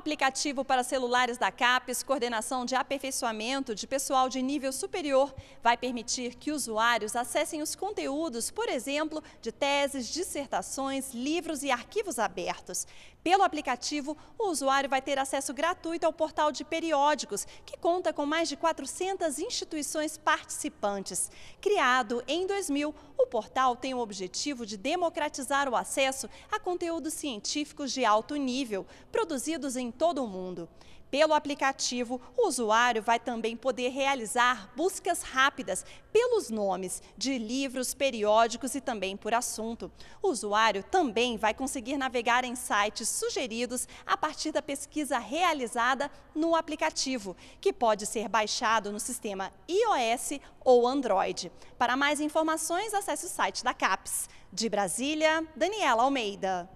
aplicativo para celulares da CAPES, coordenação de aperfeiçoamento de pessoal de nível superior, vai permitir que usuários acessem os conteúdos, por exemplo, de teses, dissertações, livros e arquivos abertos. Pelo aplicativo, o usuário vai ter acesso gratuito ao portal de periódicos, que conta com mais de 400 instituições participantes. Criado em 2000, portal tem o objetivo de democratizar o acesso a conteúdos científicos de alto nível, produzidos em todo o mundo. Pelo aplicativo, o usuário vai também poder realizar buscas rápidas pelos nomes de livros, periódicos e também por assunto. O usuário também vai conseguir navegar em sites sugeridos a partir da pesquisa realizada no aplicativo, que pode ser baixado no sistema iOS ou Android. Para mais informações, acesse acesse o site da CAPES. De Brasília, Daniela Almeida.